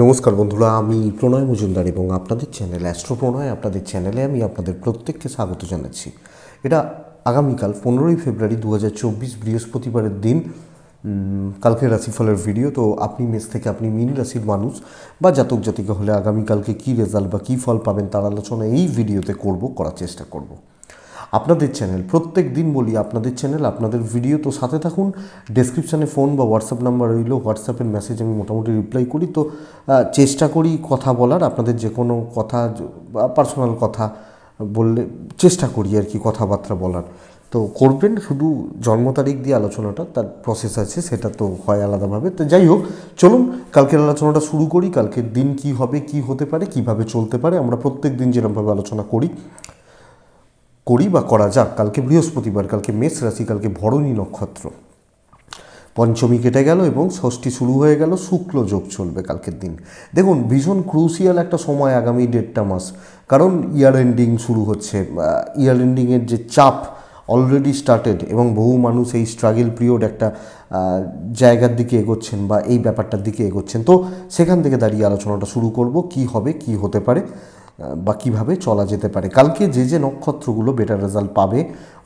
নমস্কার বন্ধুরা আমি প্রণয় মজুমদার এবং আপনাদের চ্যানেল অ্যাস্ট্রো প্রণয় আপনাদের চ্যানেলে আমি আপনাদের প্রত্যেককে স্বাগত জানাচ্ছি এটা আগামীকাল পনেরোই ফেব্রুয়ারি দু হাজার চব্বিশ বৃহস্পতিবারের দিন কালকে রাশিফলের ভিডিও তো আপনি মেস থেকে আপনি মিন রাশির মানুষ বা জাতক জাতিকা হলে আগামীকালকে কী রেজাল্ট বা কী ফল পাবেন তার আলোচনা এই ভিডিওতে করব করার চেষ্টা করব আপনাদের চ্যানেল প্রত্যেক দিন বলি আপনাদের চ্যানেল আপনাদের ভিডিও তো সাথে থাকুন ডেসক্রিপশানে ফোন বা হোয়াটসঅ্যাপ নাম্বার রইল হোয়াটসঅ্যাপের মেসেজ আমি মোটামুটি রিপ্লাই করি তো চেষ্টা করি কথা বলার আপনাদের যে কোনো কথা বা পার্সোনাল কথা বললে চেষ্টা করি আর কি কথাবার্তা বলার তো করবেন শুধু জন্ম তারিখ দিয়ে আলোচনাটা তার প্রসেস আছে সেটা তো হয় আলাদাভাবে তো যাই হোক চলুন কালকের আলোচনাটা শুরু করি কালকের দিন কি হবে কি হতে পারে কিভাবে চলতে পারে আমরা প্রত্যেক দিন যেরকমভাবে আলোচনা করি করি বা করা যাক কালকে বৃহস্পতিবার কালকে মেষ রাশি কালকে ভরণী নক্ষত্র পঞ্চমী কেটে গেল এবং ষষ্ঠী শুরু হয়ে গেল শুক্ল যোগ চলবে কালকের দিন দেখুন ভীষণ ক্রুশিয়াল একটা সময় আগামী দেড়টা মাস কারণ ইয়ার এন্ডিং শুরু হচ্ছে ইয়ার এন্ডিংয়ের যে চাপ অলরেডি স্টার্টেড এবং বহু মানুষ এই স্ট্রাগল পিরিয়ড একটা জায়গার দিকে এগোচ্ছেন বা এই ব্যাপারটার দিকে এগোচ্ছেন তো সেখান থেকে দাঁড়িয়ে আলোচনাটা শুরু করব কি হবে কি হতে পারে বা কীভাবে চলা যেতে পারে কালকে যে যে নক্ষত্রগুলো বেটার রেজাল্ট পাবে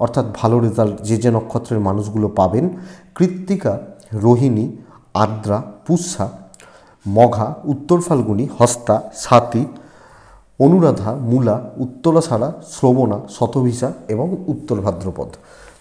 অর্থাৎ ভালো রেজাল্ট যে যে নক্ষত্রের মানুষগুলো পাবেন কৃত্তিকা রোহিণী আদ্রা পুষা মঘা উত্তর ফাল্গুনি হস্তা সাথী অনুরাধা মূলা উত্তরাছাড়া শ্রবণা শতভিসা এবং উত্তর ভাদ্রপদ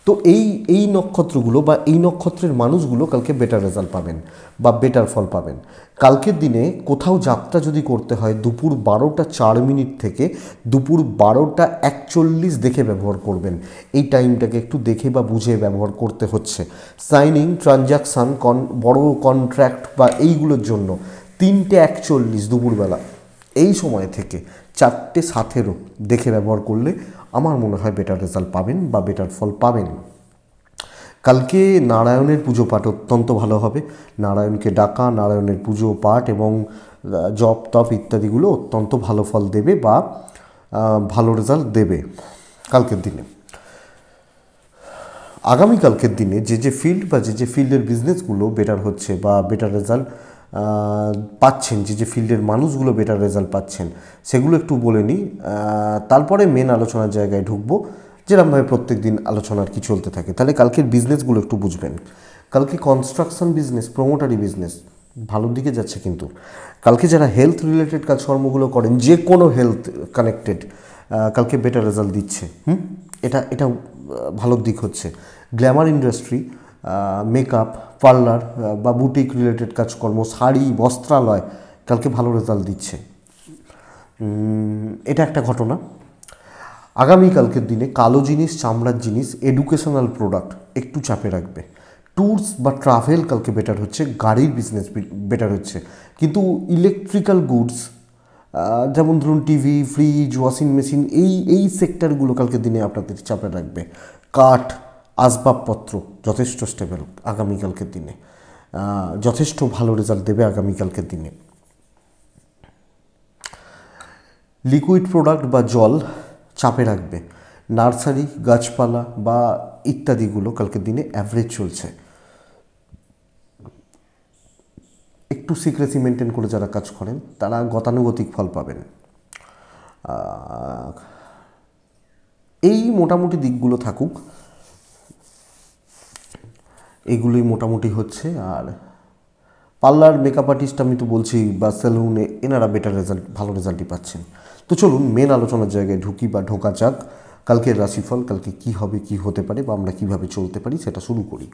তো এই এই নক্ষত্রগুলো বা এই নক্ষত্রের মানুষগুলো কালকে বেটার রেজাল্ট পাবেন বা বেটার ফল পাবেন কালকের দিনে কোথাও যাত্রা যদি করতে হয় দুপুর বারোটা চার মিনিট থেকে দুপুর বারোটা একচল্লিশ দেখে ব্যবহার করবেন এই টাইমটাকে একটু দেখে বা বুঝে ব্যবহার করতে হচ্ছে সাইনিং ট্রানজাকশান কন বড় কন্ট্রাক্ট বা এইগুলোর জন্য তিনটে একচল্লিশ দুপুরবেলা এই সময় থেকে চারটে সাথেরও দেখে ব্যবহার করলে আমার মনে হয় বেটার রেজাল্ট পাবেন বা বেটার ফল পাবেন কালকে নারায়ণের পুজো পাঠ অত্যন্ত ভালো হবে নারায়ণকে ডাকা নারায়ণের পুজো পাঠ এবং জপ তপ ইত্যাদিগুলো অত্যন্ত ভালো ফল দেবে বা ভালো রেজাল্ট দেবে কালকের দিনে আগামীকালকের দিনে যে যে ফিল্ড বা যে যে ফিল্ডের বিজনেসগুলো বেটার হচ্ছে বা বেটার রেজাল্ট পাচ্ছেন যে যে ফিল্ডের মানুষগুলো বেটার রেজাল্ট পাচ্ছেন সেগুলো একটু বলে নিই তারপরে মেন আলোচনার জায়গায় ঢুকবো যেরকমভাবে প্রত্যেক দিন আলোচনার কি চলতে থাকে তাহলে কালকের বিজনেসগুলো একটু বুঝবেন কালকে কনস্ট্রাকশন বিজনেস প্রমোটারি বিজনেস ভালোর দিকে যাচ্ছে কিন্তু কালকে যারা হেলথ রিলেটেড কাজকর্মগুলো করেন যে কোনো হেলথ কানেক্টেড কালকে বেটার রেজাল্ট দিচ্ছে হুম এটা এটা ভালোর দিক হচ্ছে গ্ল্যামার ইন্ডাস্ট্রি মেকআপ পার্লার বা বুটিক রিলেটেড কাজকর্ম শাড়ি বস্ত্রালয় কালকে ভালো রেজাল্ট দিচ্ছে এটা একটা ঘটনা আগামীকালকের দিনে কালো জিনিস চামড়ার জিনিস এডুকেশনাল প্রোডাক্ট একটু চাপে রাখবে ট্যুরস বা ট্রাভেল কালকে বেটার হচ্ছে গাড়ির বিজনেস বেটার হচ্ছে কিন্তু ইলেকট্রিক্যাল গুডস যেমন ধরুন টিভি ফ্রিজ ওয়াশিং মেশিন এই এই সেক্টরগুলো কালকের দিনে আপনাদের চাপে রাখবে কাঠ আসবাবপত্র যথেষ্ট স্টেবল আগামীকালকের দিনে যথেষ্ট ভালো রেজাল্ট দেবে আগামীকালকের দিনে লিকুইড প্রোডাক্ট বা জল চাপে রাখবে নার্সারি গাছপালা বা ইত্যাদিগুলো কালকের দিনে অ্যাভারেজ চলছে একটু সিক্রেসি মেনটেন করে যারা কাজ করেন তারা গতানুগতিক ফল পাবেন এই মোটামুটি দিকগুলো থাকুক এগুলোই মোটামুটি হচ্ছে আর পার্লার মেকআপ আর্টিস্ট আমি তো বলছি বা সেলুনে এনারা বেটার রেজাল্ট ভালো রেজাল্টই পাচ্ছেন তো চলুন মেন আলোচনার জায়গায় ঢুকি বা ঢোকা যাক কালকের রাশিফল কালকে কি হবে কি হতে পারে বা আমরা কিভাবে চলতে পারি সেটা শুরু করি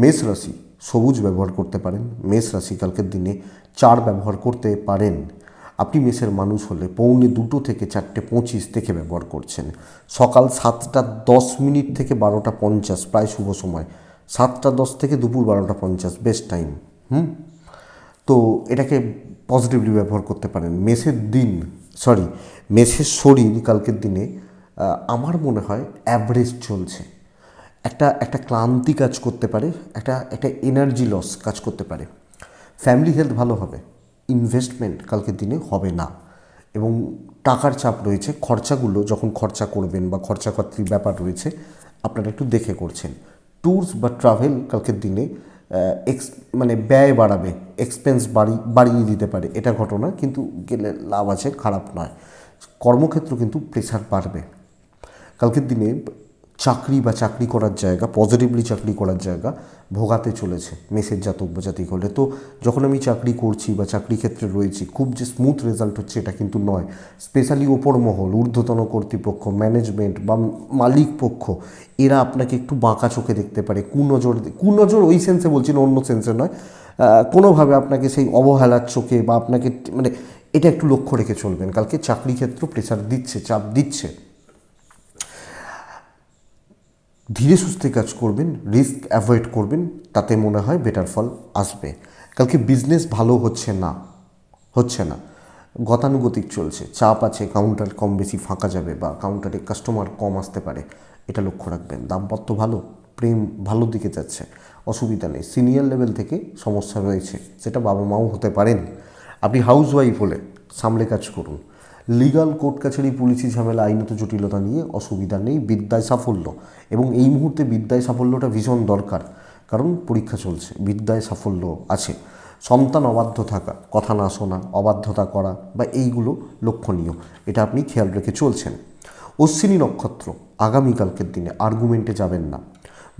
মেষ রাশি সবুজ ব্যবহার করতে পারেন মেষ রাশি কালকের দিনে চার ব্যবহার করতে পারেন আপনি মেষের মানুষ হলে পৌনে দুটো থেকে চারটে পঁচিশ থেকে ব্যবহার করছেন সকাল সাতটা দশ মিনিট থেকে বারোটা পঞ্চাশ প্রায় শুভ সময় সাতটা দশ থেকে দুপুর বারোটা পঞ্চাশ বেস্ট টাইম হুম তো এটাকে পজিটিভলি ব্যবহার করতে পারেন মেসের দিন সরি মেসের শরীর কালকের দিনে আমার মনে হয় অ্যাভারেজ চলছে একটা একটা ক্লান্তি কাজ করতে পারে একটা একটা এনার্জি লস কাজ করতে পারে ফ্যামিলি হেলথ ভালো হবে ইনভেস্টমেন্ট কালকের দিনে হবে না এবং টাকার চাপ রয়েছে খরচাগুলো যখন খরচা করবেন বা খরচা ব্যাপার রয়েছে আপনারা একটু দেখে করছেন ট্যুরস বা ট্রাভেল কালকের দিনে এক্স মানে ব্যয় বাড়াবে এক্সপেন্স বাড়ি বাড়িয়ে দিতে পারে এটা ঘটনা কিন্তু গেলে লাভ আছে খারাপ নয় কর্মক্ষেত্র কিন্তু প্রেশার বাড়বে কালকের দিনে চাকরি বা চাকরি করার জায়গা পজিটিভলি চাকরি করার জায়গা ভোগাতে চলেছে মেসেজ জাতক বা জাতিক হলে তো যখন আমি চাকরি করছি বা চাকরি ক্ষেত্রে রয়েছি খুব যে স্মুথ রেজাল্ট হচ্ছে এটা কিন্তু নয় স্পেশালি ওপর মহল ঊর্ধ্বতন কর্তৃপক্ষ ম্যানেজমেন্ট বা মালিক পক্ষ এরা আপনাকে একটু বাঁকা চোখে দেখতে পারে কুনজর কুনজর ওই সেন্সে বলছি না অন্য সেন্সে নয় কোনোভাবে আপনাকে সেই অবহেলার চোখে বা আপনাকে মানে এটা একটু লক্ষ্য রেখে চলবেন কালকে চাকরি ক্ষেত্র প্রেশার দিচ্ছে চাপ দিচ্ছে ধীরে সুস্থে কাজ করবেন রিস্ক অ্যাভয়েড করবেন তাতে মনে হয় বেটার ফল আসবে কালকে বিজনেস ভালো হচ্ছে না হচ্ছে না গতানুগতিক চলছে চাপ আছে কাউন্টার কম বেশি ফাঁকা যাবে বা কাউন্টারে কাস্টমার কম আসতে পারে এটা লক্ষ্য রাখবেন দাম্পত্য ভালো প্রেম ভালো দিকে যাচ্ছে অসুবিধা নেই সিনিয়র লেভেল থেকে সমস্যা রয়েছে সেটা বাবা মাও হতে পারেন আপনি হাউস ওয়াইফ হলে সামলে কাজ করুন লিগাল কোর্ট কাছারি পুলিশি ঝামেলা আইনত জটিলতা নিয়ে অসুবিধা নেই বিদ্যায় সাফল্য এবং এই মুহূর্তে বিদ্যায় সাফল্যটা ভীষণ দরকার কারণ পরীক্ষা চলছে বিদ্যায় সাফল্য আছে সন্তান অবাধ্য থাকা কথা না শোনা অবাধ্যতা করা বা এইগুলো লক্ষণীয় এটা আপনি খেয়াল রেখে চলছেন অশ্বিনী নক্ষত্র আগামীকালকের দিনে আর্গুমেন্টে যাবেন না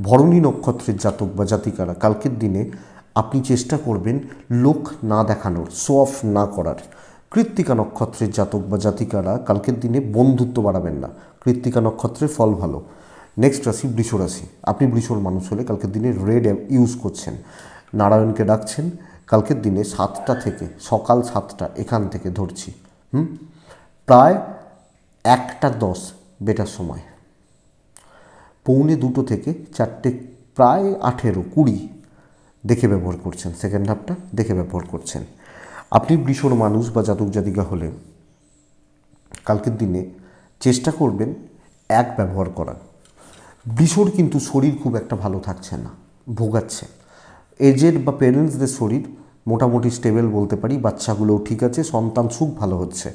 ভরণী নক্ষত্রের জাতক বা জাতিকারা কালকের দিনে আপনি চেষ্টা করবেন লোক না দেখানোর শো অফ না করার কৃত্তিকা নক্ষত্রের জাতক বা জাতিকারা কালকের দিনে বন্ধুত্ব বাড়াবেন না কৃত্তিকা নক্ষত্রের ফল ভালো নেক্সট রাশি বৃষ রাশি আপনি বৃষর মানুষ হলে কালকের দিনে রেড ইউজ করছেন নারায়ণকে ডাকছেন কালকের দিনে সাতটা থেকে সকাল সাতটা এখান থেকে ধরছি হুম প্রায় একটা দশ বেটার সময় পৌনে দুটো থেকে চারটে প্রায় আঠেরো কুড়ি দেখে ব্যবহার করছেন সেকেন্ড হাফটা দেখে ব্যবহার করছেন আপনি ভীষণ মানুষ বা জাতক জাতিকা হলে কালকের দিনে চেষ্টা করবেন এক ব্যবহার করার বৃষর কিন্তু শরীর খুব একটা ভালো থাকছে না ভোগাচ্ছে এজেড বা প্যারেন্টসদের শরীর মোটামুটি স্টেবল বলতে পারি বাচ্চাগুলোও ঠিক আছে সন্তান সুখ ভালো হচ্ছে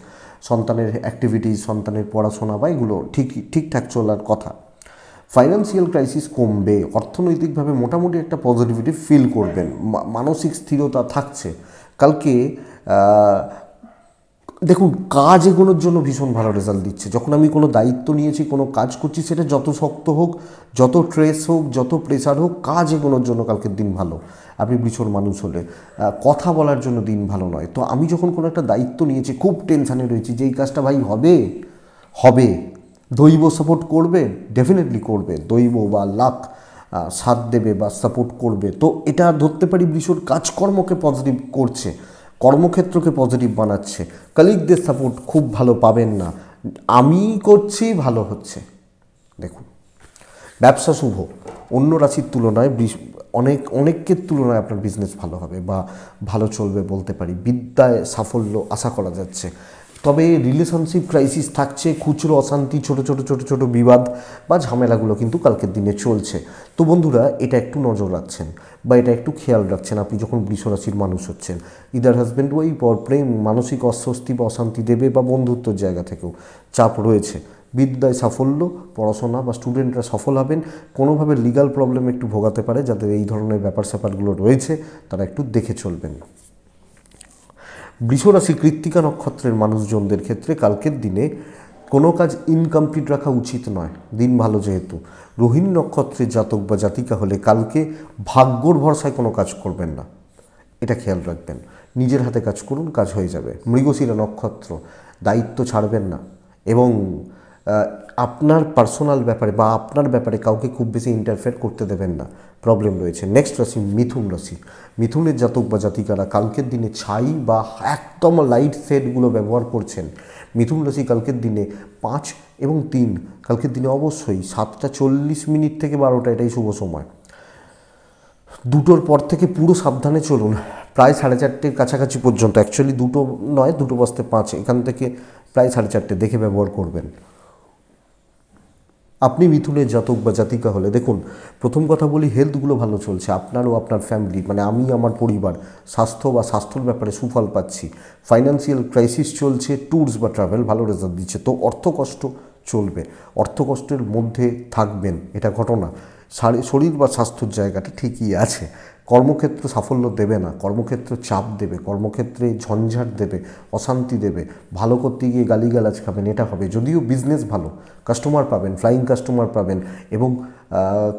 সন্তানের অ্যাক্টিভিটিস সন্তানের পড়াশোনা বা এগুলো ঠিক ঠিকঠাক চলার কথা ফাইন্যান্সিয়াল ক্রাইসিস কমবে অর্থনৈতিকভাবে মোটামুটি একটা পজিটিভিটি ফিল করবেন মানসিক স্থিরতা থাকছে কালকে দেখুন কাজ এগোনোর জন্য ভীষণ ভালো রেজাল্ট দিচ্ছে যখন আমি কোনো দায়িত্ব নিয়েছি কোনো কাজ করছি সেটা যত শক্ত হোক যত ট্রেস হোক যত প্রেশার হোক কাজ এগোনোর জন্য কালকের দিন ভালো আপনি বিছর মানুষ হলে কথা বলার জন্য দিন ভালো নয় তো আমি যখন কোনো একটা দায়িত্ব নিয়েছি খুব টেনশানে রয়েছি যে এই কাজটা ভাই হবে হবে দৈব সাপোর্ট করবে ডেফিনেটলি করবে দৈব বা লাখ সাথ দেবে বা সাপোর্ট করবে তো এটা ধরতে পারি বিশোর কাজকর্মকে পজিটিভ করছে কর্মক্ষেত্রকে পজিটিভ বানাচ্ছে কলিগদের সাপোর্ট খুব ভালো পাবেন না আমি করছি ভালো হচ্ছে দেখুন ব্যবসা শুভ অন্য রাশির তুলনায় অনেক অনেকের তুলনায় আপনার বিজনেস ভালো হবে বা ভালো চলবে বলতে পারি বিদ্যায় সাফল্য আশা করা যাচ্ছে তবে রিলেশনশিপ ক্রাইসিস থাকছে খুচরো অশান্তি ছোট ছোট ছোট ছোট বিবাদ বা ঝামেলাগুলো কিন্তু কালকের দিনে চলছে তো বন্ধুরা এটা একটু নজর রাখছেন বা এটা একটু খেয়াল রাখছেন আপনি যখন বৃষরাশির মানুষ হচ্ছেন ইদার হাজব্যান্ড ওয়াইফ অর প্রেম মানসিক অস্বস্তি বা অশান্তি দেবে বা বন্ধুত্বর জায়গা থেকেও চাপ রয়েছে বিদ্যায় সাফল্য পড়াশোনা বা স্টুডেন্টরা সফল হবেন কোনোভাবে লিগাল প্রবলেম একটু ভোগাতে পারে যাদের এই ধরনের ব্যাপার স্যাপারগুলো রয়েছে তারা একটু দেখে চলবেন বৃষরাশি কৃত্তিকা নক্ষত্রের মানুষজনদের ক্ষেত্রে কালকের দিনে কোনো কাজ ইনকমপ্লিট রাখা উচিত নয় দিন ভালো যেহেতু রোহিণী নক্ষত্রের জাতক বা জাতিকা হলে কালকে ভাগ্যর ভরসায় কোনো কাজ করবেন না এটা খেয়াল রাখবেন নিজের হাতে কাজ করুন কাজ হয়ে যাবে মৃগশিরা নক্ষত্র দায়িত্ব ছাড়বেন না এবং আপনার পার্সোনাল ব্যাপারে বা আপনার ব্যাপারে কাউকে খুব বেশি ইন্টারফেয়ার করতে দেবেন না প্রবলেম রয়েছে নেক্সট রাশি মিথুন রাশি মিথুনের জাতক বা জাতিকারা কালকের দিনে ছাই বা একদম লাইট সেটগুলো ব্যবহার করছেন মিথুন রাশি কালকের দিনে পাঁচ এবং তিন কালকের দিনে অবশ্যই সাতটা চল্লিশ মিনিট থেকে বারোটা এটাই শুভ সময় দুটোর পর থেকে পুরো সাবধানে চলুন প্রায় সাড়ে চারটের কাছাকাছি পর্যন্ত অ্যাকচুয়ালি দুটো নয় দুটো বসতে পাঁচ এখান থেকে প্রায় সাড়ে চারটে দেখে ব্যবহার করবেন আপনি মিথুনের জাতক বা জাতিকা হলে দেখুন প্রথম কথা বলি হেলথগুলো ভালো চলছে আপনার ও আপনার ফ্যামিলি মানে আমি আমার পরিবার স্বাস্থ্য বা স্বাস্থ্যর ব্যাপারে সুফল পাচ্ছি ফাইন্যান্সিয়াল ক্রাইসিস চলছে ট্যুরস বা ট্রাভেল ভালো রেজাল্ট দিচ্ছে তো অর্থকষ্ট চলবে অর্থকষ্টের মধ্যে থাকবেন এটা ঘটনা শরীর বা স্বাস্থ্যর জায়গাটা ঠিকই আছে কর্মক্ষেত্র সাফল্য দেবে না কর্মক্ষেত্র চাপ দেবে কর্মক্ষেত্রে ঝঞ্ঝাট দেবে অশান্তি দেবে ভালো করতে গিয়ে গালিগালাজ খাবেন এটা হবে যদিও বিজনেস ভালো কাস্টমার পাবেন ফ্লাইং কাস্টমার পাবেন এবং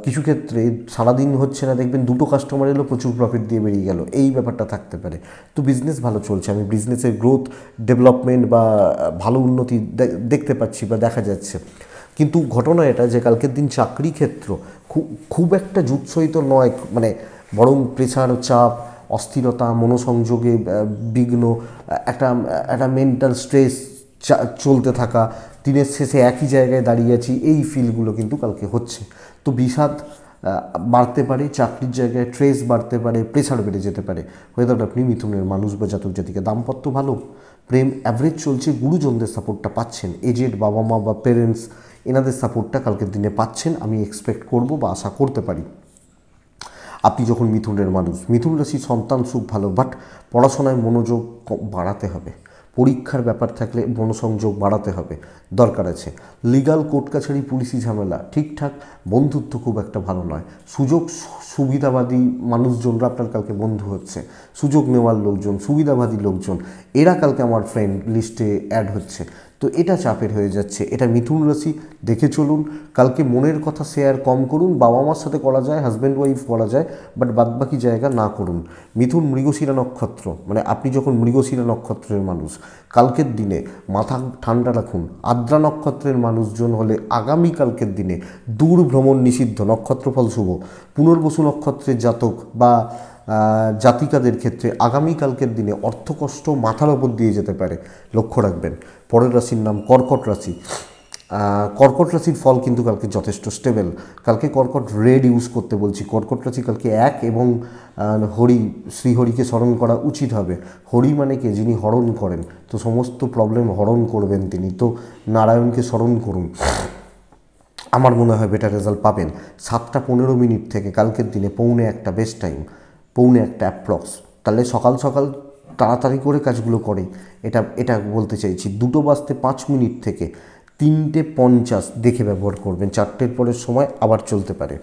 কিছু ক্ষেত্রে সারাদিন হচ্ছে না দেখবেন দুটো কাস্টমার এলো প্রচুর প্রফিট দিয়ে বেরিয়ে গেল এই ব্যাপারটা থাকতে পারে তো বিজনেস ভালো চলছে আমি বিজনেসের গ্রোথ ডেভেলপমেন্ট বা ভালো উন্নতি দেখতে পাচ্ছি বা দেখা যাচ্ছে কিন্তু ঘটনা এটা যে কালকের দিন চাকরি ক্ষেত্র খুব একটা জুৎসহিত নয় মানে বরং প্রেসার চাপ অস্থিরতা মনোসংযোগে বিঘ্ন একটা একটা মেন্টাল স্ট্রেস চলতে থাকা দিনের শেষে একই জায়গায় দাঁড়িয়ে আছি এই ফিলগুলো কিন্তু কালকে হচ্ছে তো বিষাদ বাড়তে পারে চাকরির জায়গায় ট্রেস বাড়তে পারে প্রেসার বেড়ে যেতে পারে ওয়েদার আপনি মিথুনের মানুষ বা জাতক জাতিকে দাম্পত্য ভালো প্রেম অ্যাভারেজ চলছে গুরুজনদের সাপোর্টটা পাচ্ছেন এজেড বাবা মা বা পেরেন্টস এনাদের সাপোর্টটা কালকের দিনে পাচ্ছেন আমি এক্সপেক্ট করব বা আশা করতে পারি আপনি যখন মিথুনের মানুষ মিথুন রাশি সন্তান সুখ ভালো বাট পড়াশোনায় মনোযোগ বাড়াতে হবে পরীক্ষার ব্যাপার থাকলে মনোসংযোগ বাড়াতে হবে দরকার আছে লিগাল কোর্ট কাছারি পুলিশি ঝামেলা ঠিকঠাক বন্ধুত্ব খুব একটা ভালো নয় সুযোগ সুবিধাবাদী মানুষজনরা আপনার কালকে বন্ধু হচ্ছে সুযোগ নেওয়ার লোকজন সুবিধাবাদী লোকজন এরা কালকে আমার ফ্রেন্ড লিস্টে অ্যাড হচ্ছে তো এটা চাপের হয়ে যাচ্ছে এটা মিথুন রাশি দেখে চলুন কালকে মনের কথা শেয়ার কম করুন বাবা মার সাথে করা যায় হাজব্যান্ড ওয়াইফ করা যায় বাট বাদবাকি জায়গা না করুন মিথুন মৃগশিরা নক্ষত্র মানে আপনি যখন মৃগশিরা নক্ষত্রের মানুষ কালকের দিনে মাথা ঠান্ডা রাখুন আদ্রা নক্ষত্রের মানুষজন হলে আগামী কালকের দিনে দূর ভ্রমণ নিষিদ্ধ নক্ষত্রফল শুভ পুনর্বসু নক্ষত্রের জাতক বা জাতিকাদের ক্ষেত্রে আগামীকালকের দিনে অর্থকষ্ট মাথার ওপর দিয়ে যেতে পারে লক্ষ্য রাখবেন পরের রাশির নাম কর্কট রাশি কর্কট রাশির ফল কিন্তু কালকে যথেষ্ট স্টেবল কালকে কর্কট রেড ইউজ করতে বলছি কর্কট রাশি কালকে এক এবং হরি শ্রীহরিকে স্মরণ করা উচিত হবে হরি মানে কে যিনি হরণ করেন তো সমস্ত প্রবলেম হরণ করবেন তিনি তো নারায়ণকে স্মরণ করুন আমার মনে হয় বেটার রেজাল্ট পাবেন সাতটা পনেরো মিনিট থেকে কালকের দিনে পৌনে একটা বেস্ট টাইম পৌনে একটা অ্যাপ্রক্স তাহলে সকাল সকাল তাড়াতাড়ি করে কাজগুলো করে এটা এটা বলতে চাইছি দুটো বাজতে পাঁচ মিনিট থেকে তিনটে পঞ্চাশ দেখে ব্যবহার করবেন চারটের পরের সময় আবার চলতে পারে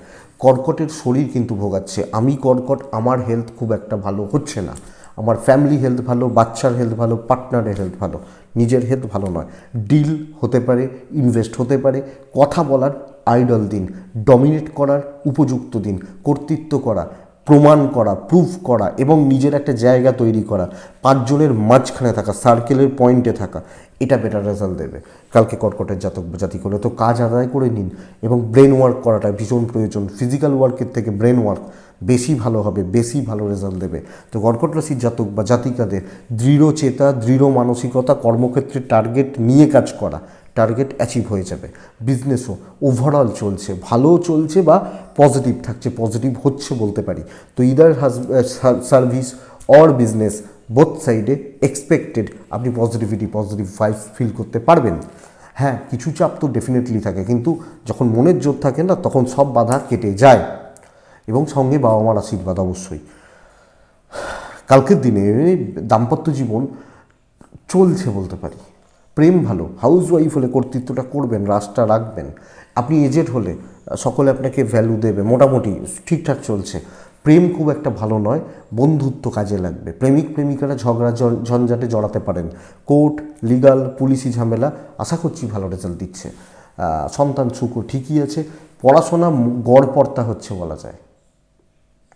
কর্কটের শরীর কিন্তু ভোগাচ্ছে আমি কর্কট আমার হেলথ খুব একটা ভালো হচ্ছে না আমার ফ্যামিলি হেলথ ভালো বাচ্চার হেলথ ভালো পার্টনারের হেলথ ভালো নিজের হেলথ ভালো নয় ডিল হতে পারে ইনভেস্ট হতে পারে কথা বলার আইডল দিন ডমিনেট করার উপযুক্ত দিন কর্তৃত্ব করা প্রমাণ করা প্রুফ করা এবং নিজের একটা জায়গা তৈরি করা পাঁচজনের মাঝখানে থাকা সার্কেলের পয়েন্টে থাকা এটা বেটার রেজাল্ট দেবে কালকে কর্কটের জাতক জাতি করলে তো কাজ আদায় করে নিন এবং ব্রেন ওয়ার্ক করাটা ভীষণ প্রয়োজন ফিজিক্যাল ওয়ার্কের থেকে ব্রেন ওয়ার্ক বেশি ভালো হবে বেশি ভালো রেজাল্ট দেবে তো কর্কট রাশির জাতক বা জাতিকাদের দৃঢ় চেতা দৃঢ় মানসিকতা কর্মক্ষেত্রে টার্গেট নিয়ে কাজ করা টার্গেট অ্যাচিভ হয়ে যাবে বিজনেসও ওভারঅল চলছে ভালো চলছে বা পজিটিভ থাকছে পজিটিভ হচ্ছে বলতে পারি তো either service or business both সাইডে এক্সপেক্টেড আপনি পজিটিভিটি পজিটিভ ভাইবস ফিল করতে পারবেন হ্যাঁ কিছু চাপ তো ডেফিনেটলি থাকে কিন্তু যখন মনের জোর থাকে না তখন সব বাধা কেটে যায় এবং সঙ্গে বাবা মার আশীর্বাদ অবশ্যই কালকের দিনে দাম্পত্য জীবন চলছে বলতে পারি প্রেম ভালো হাউস ওয়াইফ হলে কর্তৃত্বটা করবেন রাস্তা রাখবেন আপনি এজেড হলে সকলে আপনাকে ভ্যালু দেবে মোটামুটি ঠিকঠাক চলছে প্রেম খুব একটা ভালো নয় বন্ধুত্ব কাজে লাগবে প্রেমিক প্রেমিকারা ঝগড়া ঝঞ্ঝাটে জড়াতে পারেন কোর্ট লিগাল পুলিশি ঝামেলা আশা করছি ভালো রেজাল্ট দিচ্ছে সন্তান সুখ ঠিকই আছে পড়াশোনা গড়পর্তা হচ্ছে বলা যায়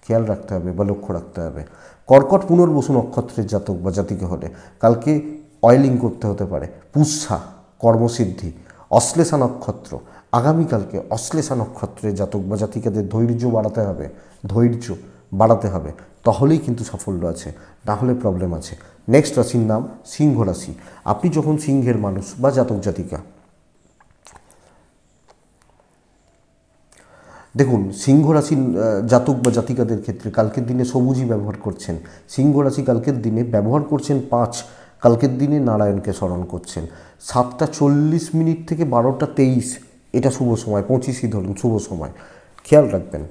খেয়াল রাখতে হবে বা লক্ষ্য রাখতে হবে কর্কট পুনর্বসু নক্ষত্রের জাতক বা জাতিকে হলে কালকে অয়েলিং করতে হতে পারে পুষ্যা কর্মসিদ্ধি অশ্লেষা নক্ষত্র আগামীকালকে অশ্লেষা নক্ষত্রে জাতক বা জাতিকাদের ধৈর্য বাড়াতে হবে ধৈর্য বাড়াতে হবে তাহলেই কিন্তু সাফল্য আছে না হলে প্রবলেম আছে নেক্সট রাশির নাম সিংহ রাশি আপনি যখন সিংহের মানুষ বা জাতক জাতিকা দেখুন সিংহ রাশির জাতক বা জাতিকাদের ক্ষেত্রে কালকের দিনে সবুজই ব্যবহার করছেন সিংহ রাশি কালকের দিনে ব্যবহার করছেন পাঁচ কালকের দিনে নারায়ণকে স্মরণ করছেন সাতটা চল্লিশ মিনিট থেকে বারোটা তেইশ এটা শুভ সময় পঁচিশই ধরুন শুভ সময় খেয়াল রাখবেন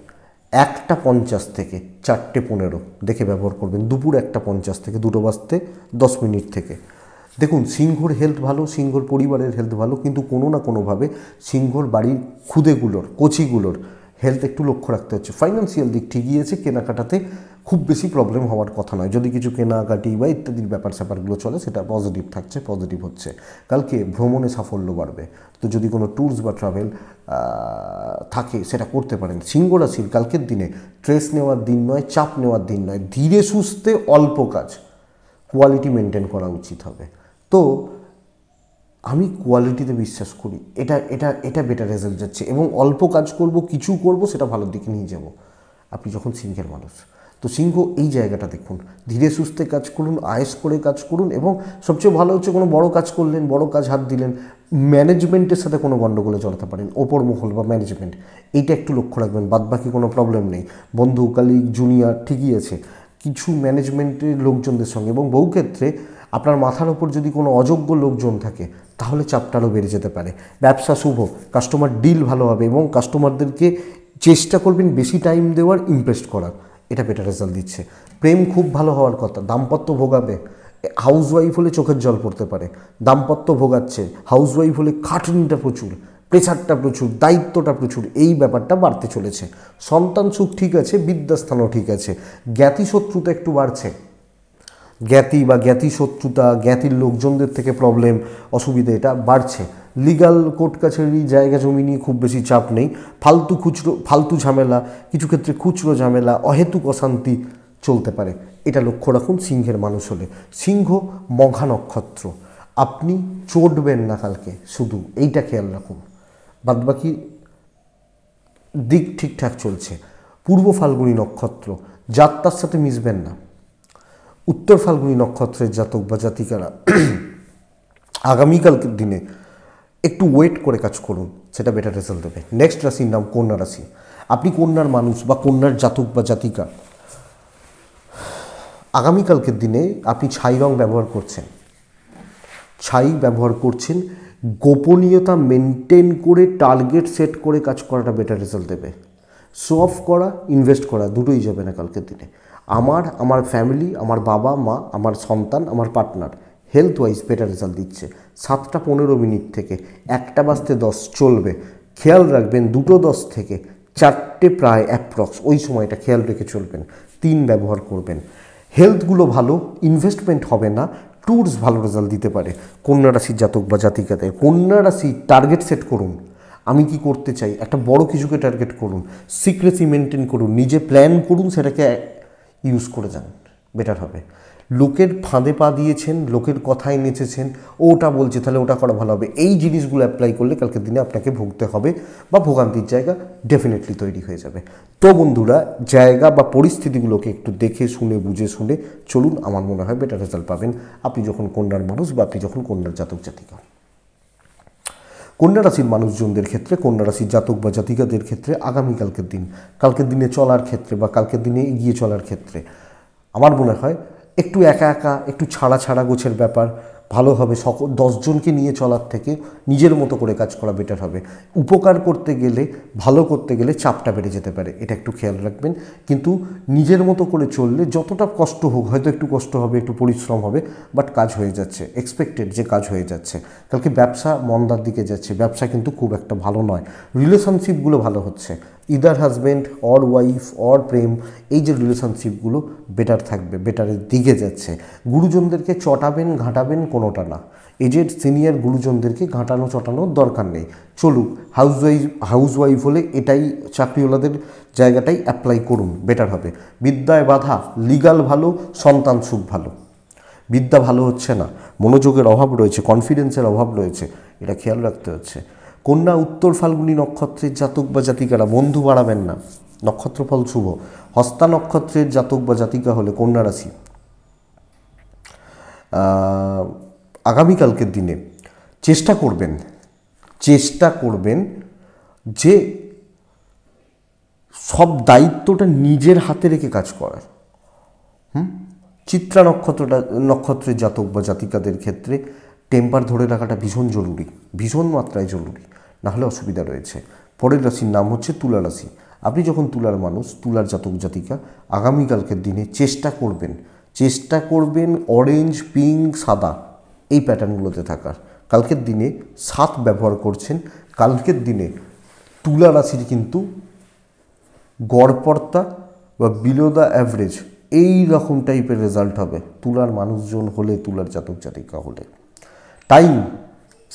একটা পঞ্চাশ থেকে চারটে পনেরো দেখে ব্যবহার করবেন দুপুর একটা পঞ্চাশ থেকে দুটো বাজতে দশ মিনিট থেকে দেখুন সিংহর হেলথ ভালো সিংহর পরিবারের হেলথ ভালো কিন্তু কোনো না কোনোভাবে সিংহর বাড়ির খুদেগুলোর কচিগুলোর হেলথ একটু লক্ষ্য রাখতে হচ্ছে ফাইন্যান্সিয়াল দিক ঠিকই আছে কেনাকাটাতে খুব বেশি প্রবলেম হওয়ার কথা নয় যদি কিছু কেনাকাটি বা ইত্যাদির ব্যাপার স্যাপারগুলো চলে সেটা পজিটিভ থাকছে পজিটিভ হচ্ছে কালকে ভ্রমণে সাফল্য বাড়বে তো যদি কোনো ট্যুরস বা ট্রাভেল থাকে সেটা করতে পারেন সিংহরাশির কালকের দিনে ট্রেস নেওয়ার দিন নয় চাপ নেওয়ার দিন নয় ধীরে সুস্থে অল্প কাজ কোয়ালিটি মেনটেন করা উচিত হবে তো আমি কোয়ালিটিতে বিশ্বাস করি এটা এটা এটা বেটার রেজাল্ট যাচ্ছে এবং অল্প কাজ করব কিছু করব সেটা ভালোর দিকে নিয়ে যাব আপনি যখন সিংহের মানুষ তো সিংহ এই জায়গাটা দেখুন ধীরে সুস্থে কাজ করুন আয়েস করে কাজ করুন এবং সবচেয়ে ভালো হচ্ছে কোনো বড় কাজ করলেন বড় কাজ হাত দিলেন ম্যানেজমেন্টের সাথে কোনো গণ্ডগোলে চলাতে পারেন ওপর মহল বা ম্যানেজমেন্ট এইটা একটু লক্ষ্য রাখবেন বাদবাকি কোনো প্রবলেম নেই বন্ধু কালিগ জুনিয়র ঠিকই আছে কিছু ম্যানেজমেন্টের লোকজনদের সঙ্গে এবং বহু ক্ষেত্রে আপনার মাথার ওপর যদি কোনো অযোগ্য লোকজন থাকে তাহলে চাপটা আরও বেড়ে যেতে পারে ব্যবসা শুভ কাস্টমার ডিল ভালো হবে এবং কাস্টমারদেরকে চেষ্টা করবেন বেশি টাইম দেওয়ার ইমপ্রেসড করার এটা বেটার রেজাল্ট দিচ্ছে প্রেম খুব ভালো হওয়ার কথা দাম্পত্য ভোগাবে হাউস ওয়াইফ হলে চোখের জল পড়তে পারে দাম্পত্য ভোগাচ্ছে হাউস ওয়াইফ হলে খাটনিটা প্রচুর প্রেসারটা প্রচুর দায়িত্বটা প্রচুর এই ব্যাপারটা বাড়তে চলেছে সন্তান সুখ ঠিক আছে বিদ্যাস্থানও ঠিক আছে জ্ঞাতিশত্রুতা একটু বাড়ছে জ্ঞাতি বা জ্ঞাতি শত্রুতা জ্ঞাতির লোকজনদের থেকে প্রবলেম অসুবিধে এটা বাড়ছে লিগাল কোর্ট কাছারি জায়গা জমি নিয়ে খুব বেশি চাপ নেই ফালতু খুচরো ফালতু ঝামেলা কিছু ক্ষেত্রে খুচরো ঝামেলা অহেতুক অশান্তি চলতে পারে এটা লক্ষ্য রাখুন সিংহের মানুষ হলে সিংহ মঘা নক্ষত্র আপনি চটবেন না কালকে শুধু এইটা খেয়াল রাখুন বাদবাকি দিক ঠিকঠাক চলছে পূর্ব ফাল্গুনী নক্ষত্র যাত্রার সাথে মিশবেন না উত্তর ফাল্গুনি নক্ষত্রের জাতক বা জাতিকারা আগামীকালকের দিনে একটু ওয়েট করে কাজ করুন সেটা বেটার রেজাল্ট দেবে নেক্সট রাশির নাম কন্যা রাশি আপনি কন্যার মানুষ বা কন্যার জাতক বা জাতিকা আগামীকালকের দিনে আপনি ছাই রং ব্যবহার করছেন ছাই ব্যবহার করছেন গোপনীয়তা মেনটেন করে টার্গেট সেট করে কাজ করাটা বেটার রেজাল্ট দেবে শো অফ করা ইনভেস্ট করা দুটোই যাবে না কালকের দিনে আমার আমার ফ্যামিলি আমার বাবা মা আমার সন্তান আমার partner health wise better result দিচ্ছে সাতটা পনেরো মিনিট থেকে একটা বাজতে দশ চলবে খেয়াল রাখবেন দুটো দশ থেকে চারটে প্রায় অ্যাপ্রক্স ওই সময়টা খেয়াল রেখে চলবেন তিন ব্যবহার করবেন হেলথগুলো ভালো ইনভেস্টমেন্ট হবে না ট্যুরস ভালো রেজাল্ট দিতে পারে কন্যা রাশির জাতক বা জাতিকাতে কন্যা রাশি টার্গেট সেট করুন আমি কি করতে চাই একটা বড় কিছুকে টার্গেট করুন সিক্রেসি মেনটেন করুন নিজে প্ল্যান করুন সেটাকে ইউজ করে যান বেটার হবে লোকের ফাঁদে পা দিয়েছেন লোকের কথায় নেচেছেন ওটা বলছে তাহলে ওটা করা ভালো হবে এই জিনিসগুলো অ্যাপ্লাই করলে কালকের দিনে আপনাকে ভুগতে হবে বা ভোগান্তির জায়গা ডেফিনেটলি তৈরি হয়ে যাবে তো বন্ধুরা জায়গা বা পরিস্থিতিগুলোকে একটু দেখে শুনে বুঝে শুনে চলুন আমার মনে হয় বেটার রেজাল্ট পাবেন আপনি যখন কন্যার মানুষ বা আপনি যখন কন্যার জাতক জাতিকা কন্যা রাশির মানুষজনদের ক্ষেত্রে কন্যা রাশির জাতক বা জাতিকাদের ক্ষেত্রে আগামীকালকের দিন কালকের দিনে চলার ক্ষেত্রে বা কালকের দিনে এগিয়ে চলার ক্ষেত্রে আমার মনে হয় একটু একা একা একটু ছাড়া ছাড়া গোছের ব্যাপার ভালো হবে সক দশজনকে নিয়ে চলার থেকে নিজের মতো করে কাজ করা বেটার হবে উপকার করতে গেলে ভালো করতে গেলে চাপটা বেড়ে যেতে পারে এটা একটু খেয়াল রাখবেন কিন্তু নিজের মতো করে চললে যতটা কষ্ট হোক হয়তো একটু কষ্ট হবে একটু পরিশ্রম হবে বাট কাজ হয়ে যাচ্ছে এক্সপেক্টেড যে কাজ হয়ে যাচ্ছে কালকে ব্যবসা মন্দার দিকে যাচ্ছে ব্যবসা কিন্তু খুব একটা ভালো নয় রিলেশনশিপগুলো ভালো হচ্ছে either husband or wife or প্রেম এই যে রিলেশনশিপগুলো বেটার থাকবে বেটারের দিকে যাচ্ছে গুরুজনদেরকে চটাবেন ঘাঁটাবেন কোনোটা না এজের সিনিয়র গুরুজনদেরকে ঘাঁটানো চটানোর দরকার নেই চলুক হাউস ওয়াইফ হাউস ওয়াইফ হলে এটাই চাকরিওয়ালাদের জায়গাটাই অ্যাপ্লাই করুন বেটার হবে বিদ্যায় বাধা লিগাল ভালো সন্তান সুখ ভালো বিদ্যা ভালো হচ্ছে না মনোযোগের অভাব রয়েছে কনফিডেন্সের অভাব রয়েছে এটা খেয়াল রাখতে হচ্ছে কন্যা উত্তর ফাল্গুনী নক্ষত্রের জাতক বা জাতিকারা বন্ধু বাড়াবেন না নক্ষত্রফল শুভ হস্তা নক্ষত্রের জাতক বা জাতিকা হলে কন্যা রাশি আগামীকালকের দিনে চেষ্টা করবেন চেষ্টা করবেন যে সব দায়িত্বটা নিজের হাতে রেখে কাজ করার হুম চিত্রা নক্ষত্রটা নক্ষত্রের জাতক বা জাতিকাদের ক্ষেত্রে টেম্পার ধরে রাখাটা ভীষণ জরুরি ভীষণ মাত্রায় জরুরি নাহলে অসুবিধা রয়েছে পরের রাশির নাম হচ্ছে তুলা রাশি আপনি যখন তুলার মানুষ তুলার জাতক জাতিকা আগামীকালকের দিনে চেষ্টা করবেন চেষ্টা করবেন অরেঞ্জ পিঙ্ক সাদা এই প্যাটার্নগুলোতে থাকার কালকের দিনে সাত ব্যবহার করছেন কালকের দিনে তুলা রাশির কিন্তু গড়পর্তা বা বিলো দ্য অ্যাভারেজ এই রকম টাইপের রেজাল্ট হবে তুলার মানুষজন হলে তুলার জাতক জাতিকা হলে টাইম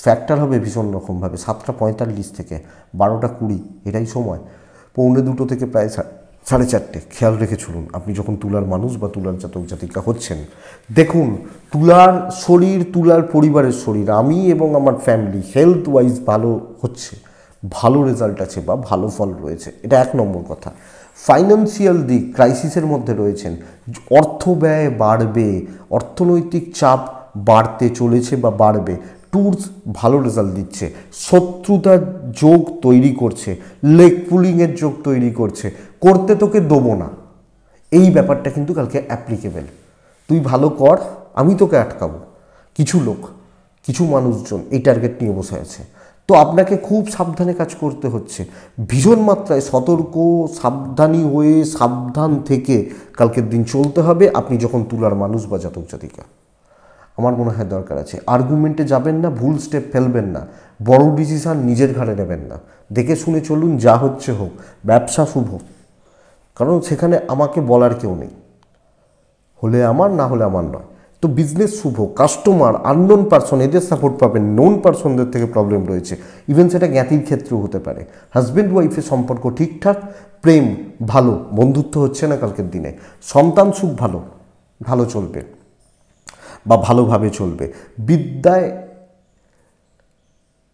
ফ্যাক্টর হবে ভীষণ রকমভাবে সাতটা পঁয়তাল্লিশ থেকে বারোটা কুড়ি এটাই সময় পৌনে দুটো থেকে প্রায় সাড়ে চারটে খেয়াল রেখে চলুন আপনি যখন তুলার মানুষ বা তুলার জাতক জাতিকা হচ্ছেন দেখুন তুলার শরীর তুলার পরিবারের শরীর আমি এবং আমার ফ্যামিলি হেলথ ওয়াইজ ভালো হচ্ছে ভালো রেজাল্ট আছে বা ভালো ফল রয়েছে এটা এক নম্বর কথা ফাইন্যান্সিয়াল দিক ক্রাইসিসের মধ্যে রয়েছেন অর্থ ব্যয় বাড়বে অর্থনৈতিক চাপ বাড়তে চলেছে বা বাড়বে ট্যুরস ভালো রেজাল্ট দিচ্ছে শত্রুতার যোগ তৈরি করছে লেগ পুলিংয়ের যোগ তৈরি করছে করতে তোকে দেবো না এই ব্যাপারটা কিন্তু কালকে অ্যাপ্লিকেবেল তুই ভালো কর আমি তোকে আটকাবো কিছু লোক কিছু মানুষজন এই টার্গেট নিয়ে বসে আছে তো আপনাকে খুব সাবধানে কাজ করতে হচ্ছে ভীষণ মাত্রায় সতর্ক সাবধানী হয়ে সাবধান থেকে কালকের দিন চলতে হবে আপনি যখন তুলার মানুষ বা জাতক জাতিকা আমার মনে হয় দরকার আছে আর্গুমেন্টে যাবেন না ভুল স্টেপ ফেলবেন না বড় ডিসিশান নিজের ঘাড়ে নেবেন না দেখে শুনে চলুন যা হচ্ছে হোক ব্যবসা শুভ কারণ সেখানে আমাকে বলার কেউ নেই হলে আমার না হলে আমার নয় তো বিজনেস শুভ কাস্টমার আননোন পার্সন এদের সাপোর্ট পাবেন নোন পার্সনদের থেকে প্রবলেম রয়েছে ইভেন সেটা জ্ঞাতির ক্ষেত্রেও হতে পারে হাজব্যান্ড ওয়াইফের সম্পর্ক ঠিকঠাক প্রেম ভালো বন্ধুত্ব হচ্ছে না কালকের দিনে সন্তান সুখ ভালো ভালো চলবে বা ভালোভাবে চলবে বিদ্যায়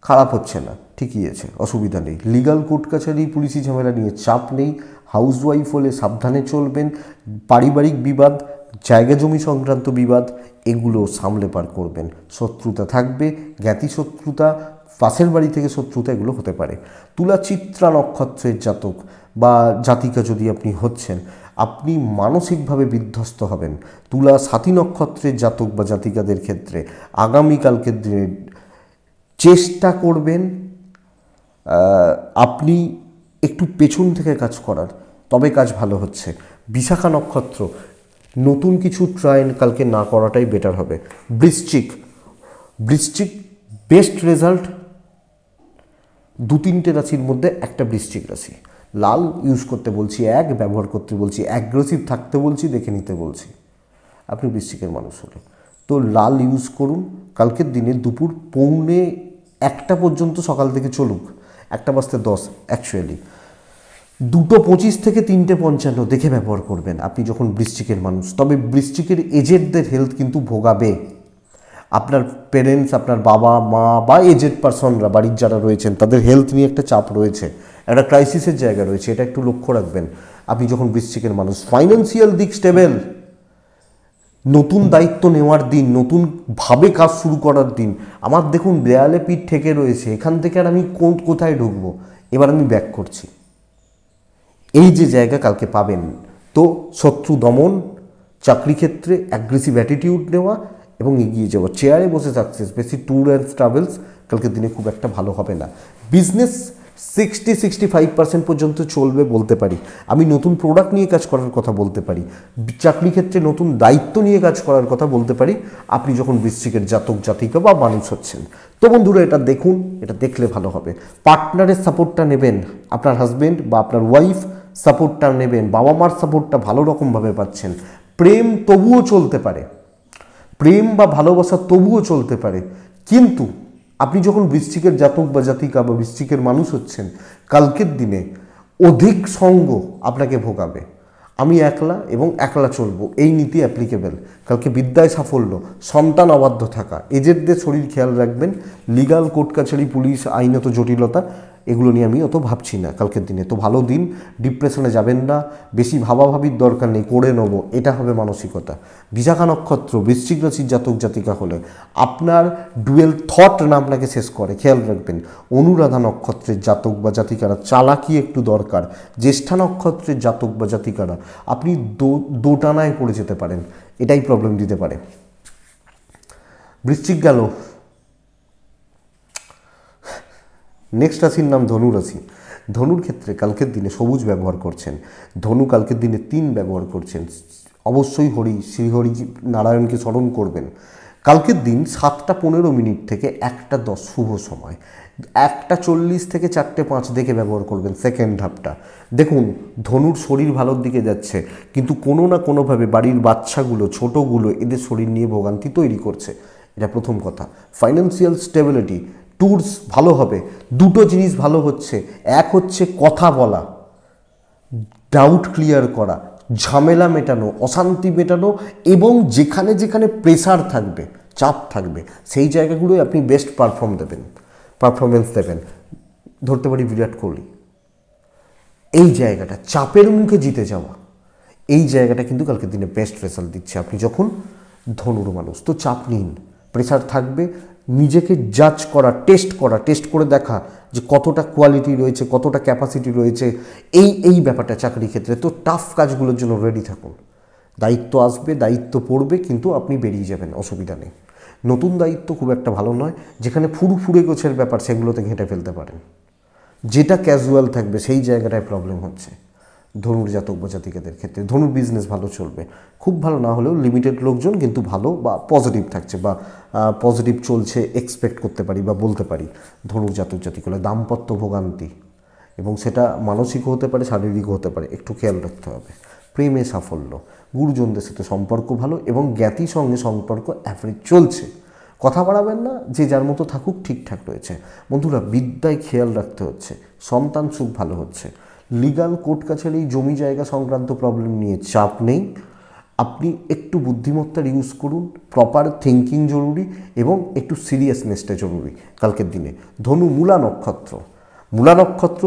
খারাপ হচ্ছে না ঠিকই আছে অসুবিধা নেই লিগাল কোর্ট কাছারি পুলিশি ঝামেলা নিয়ে চাপ নেই হাউসওয়াইফ হলে সাবধানে চলবেন পারিবারিক বিবাদ জায়গা জমি সংক্রান্ত বিবাদ এগুলো সামলে পার করবেন শত্রুতা থাকবে জ্ঞাতি শত্রুতা পাশের বাড়ি থেকে শত্রুতা এগুলো হতে পারে তুলা চিত্রা নক্ষত্রের জাতক বা জাতিকা যদি আপনি হচ্ছেন আপনি মানসিকভাবে বিধ্বস্ত হবেন তুলা সাথী নক্ষত্রের জাতক বা জাতিকাদের ক্ষেত্রে আগামীকালকের দিনে চেষ্টা করবেন আপনি একটু পেছন থেকে কাজ করার তবে কাজ ভালো হচ্ছে বিশাখা নক্ষত্র নতুন কিছু ট্রাইন কালকে না করাটাই বেটার হবে বৃশ্চিক বৃশ্চিক বেস্ট রেজাল্ট দু তিনটে রাশির মধ্যে একটা বৃশ্চিক রাশি লাল ইউজ করতে বলছি এক ব্যবহার করতে বলছি অ্যাগ্রেসিভ থাকতে বলছি দেখে নিতে বলছি আপনি বৃশ্চিকের মানুষ হলে তো লাল ইউজ করুন কালকের দিনে দুপুর পৌনে একটা পর্যন্ত সকাল থেকে চলুক একটা বাজতে দশ অ্যাকচুয়ালি দুটো পঁচিশ থেকে তিনটে পঞ্চান্ন দেখে ব্যবহার করবেন আপনি যখন বৃশ্চিকের মানুষ তবে বৃশ্চিকের এজেডদের হেলথ কিন্তু ভোগাবে আপনার পেরেন্টস আপনার বাবা মা বা এজেড পার্সনরা বাড়ির যারা রয়েছেন তাদের হেলথ নিয়ে একটা চাপ রয়েছে একটা ক্রাইসিসের জায়গা রয়েছে এটা একটু লক্ষ্য রাখবেন আপনি যখন বৃশ্চিকের মানুষ ফাইন্যান্সিয়াল দিক স্টেবেল নতুন দায়িত্ব নেওয়ার দিন নতুনভাবে কাজ শুরু করার দিন আমার দেখুন দেয়ালে পিঠ ঠেকে রয়েছে এখান থেকে আর আমি কোন কোথায় ঢুকবো এবার আমি ব্যাক করছি এই যে জায়গা কালকে পাবেন তো শত্রু দমন চাকরি ক্ষেত্রে অ্যাগ্রেসিভ অ্যাটিটিউড নেওয়া এবং এগিয়ে যাওয়া চেয়ারে বসে সাকসেস বেশি ট্যুর অ্যান্ড ট্রাভেলস কালকে দিনে খুব একটা ভালো হবে না business sixty sixty five percent পর্যন্ত চলবে বলতে পারি আমি নতুন প্রোডাক্ট নিয়ে কাজ করার কথা বলতে পারি চাকরি ক্ষেত্রে নতুন দায়িত্ব নিয়ে কাজ করার কথা বলতে পারি আপনি যখন বৃশ্চিকের জাতক জাতিকা বা মানুষ হচ্ছেন তো বন্ধুরা এটা দেখুন এটা দেখলে ভালো হবে পার্টনারের সাপোর্টটা নেবেন আপনার হাজব্যান্ড বা আপনার ওয়াইফ সাপোর্টটা নেবেন বাবা মার সাপোর্টটা ভালো রকমভাবে পাচ্ছেন প্রেম তবুও চলতে পারে প্রেম বা ভালোবাসা তবুও চলতে পারে কিন্তু আপনি যখন বৃশ্চিকের জাতক বা জাতিকা বা বৃশ্চিকের মানুষ হচ্ছেন কালকের দিনে অধিক সঙ্গ আপনাকে ভোগাবে আমি একলা এবং একলা চলবো এই নীতি অ্যাপ্লিকেবেল কালকে বিদ্যায় সাফল্য সন্তান অবাধ্য থাকা এজেরদের শরীর খেয়াল রাখবেন লিগাল কোর্ট কাছারি পুলিশ আইনত জটিলতা এগুলো নিয়ে আমি অত ভাবছি না কালকের দিনে তো ভালো দিন ডিপ্রেশনে যাবেন না বেশি ভাবাভাবির দরকার নেই করে নেবো এটা হবে মানসিকতা বিশাখা নক্ষত্র বৃশ্চিক রাশির জাতক জাতিকা হলে আপনার ডুয়েল থট না আপনাকে শেষ করে খেয়াল রাখবেন অনুরাধা নক্ষত্রের জাতক বা জাতিকারা চালাকি একটু দরকার জ্যেষ্ঠা নক্ষত্রের জাতক বা জাতিকারা আপনি দো দোটানায় পড়ে যেতে পারেন এটাই প্রবলেম দিতে পারে বৃশ্চিক গেল নেক্সট রাশির নাম ধনু রাশি ধনুর ক্ষেত্রে কালকের দিনে সবুজ ব্যবহার করছেন ধনু কালকের দিনে তিন ব্যবহার করছেন অবশ্যই হরি শ্রীহরি নারায়ণকে স্মরণ করবেন কালকের দিন সাতটা পনেরো মিনিট থেকে একটা দশ শুভ সময় একটা চল্লিশ থেকে চারটে পাঁচ দেখে ব্যবহার করবেন সেকেন্ড হাফটা দেখুন ধনুর শরীর ভালোর দিকে যাচ্ছে কিন্তু কোনো না কোনোভাবে বাড়ির বাচ্চাগুলো ছোটোগুলো এদের শরীর নিয়ে ভোগান্তি তৈরি করছে এটা প্রথম কথা ফাইন্যান্সিয়াল স্টেবিলিটি ট্যুরস ভালো হবে দুটো জিনিস ভালো হচ্ছে এক হচ্ছে কথা বলা ডাউট ক্লিয়ার করা ঝামেলা মেটানো অশান্তি মেটানো এবং যেখানে যেখানে প্রেসার থাকবে চাপ থাকবে সেই জায়গাগুলোই আপনি বেস্ট পারফর্ম দেবেন পারফরমেন্স দেবেন ধরতে পারি বিরাট কোহলি এই জায়গাটা চাপের মুখে জিতে যাওয়া এই জায়গাটা কিন্তু কালকের দিনে বেস্ট রেজাল্ট দিচ্ছে আপনি যখন ধনুর মানুষ তো চাপ নিন প্রেসার থাকবে নিজেকে জাজ করা টেস্ট করা টেস্ট করে দেখা যে কতটা কোয়ালিটি রয়েছে কতটা ক্যাপাসিটি রয়েছে এই এই ব্যাপারটা চাকরি ক্ষেত্রে তো টাফ কাজগুলোর জন্য রেডি থাকুন দায়িত্ব আসবে দায়িত্ব পড়বে কিন্তু আপনি বেরিয়ে যাবেন অসুবিধা নেই নতুন দায়িত্ব খুব একটা ভালো নয় যেখানে ফুরে গোছের ব্যাপার সেগুলোতে ঘেঁটে ফেলতে পারেন যেটা ক্যাজুয়াল থাকবে সেই জায়গাটায় প্রবলেম হচ্ছে ধনুর জাতক বা জাতিকাদের ক্ষেত্রে ধনুর বিজনেস ভালো চলবে খুব ভালো না হলেও লিমিটেড লোকজন কিন্তু ভালো বা পজিটিভ থাকছে বা পজিটিভ চলছে এক্সপেক্ট করতে পারি বা বলতে পারি ধনুর জাতক হলে দাম্পত্য ভোগান্তি এবং সেটা মানসিকও হতে পারে শারীরিকও হতে পারে একটু খেয়াল রাখতে হবে প্রেমে সাফল্য গুরুজনদের সাথে সম্পর্ক ভালো এবং জ্ঞাতির সঙ্গে সম্পর্ক অ্যাভারেজ চলছে কথা বাড়াবেন না যে যার মতো থাকুক ঠিকঠাক রয়েছে বন্ধুরা বিদ্যায় খেয়াল রাখতে হচ্ছে সন্তান সুখ ভালো হচ্ছে লিগাল কোর্ট কাছারি জমি জায়গা সংক্রান্ত প্রবলেম নিয়ে চাপ নেই আপনি একটু বুদ্ধিমত্তার ইউজ করুন প্রপার থিঙ্কিং জরুরি এবং একটু সিরিয়াসনেসটা জরুরি কালকের দিনে ধনু মূলা নক্ষত্র মূলা নক্ষত্র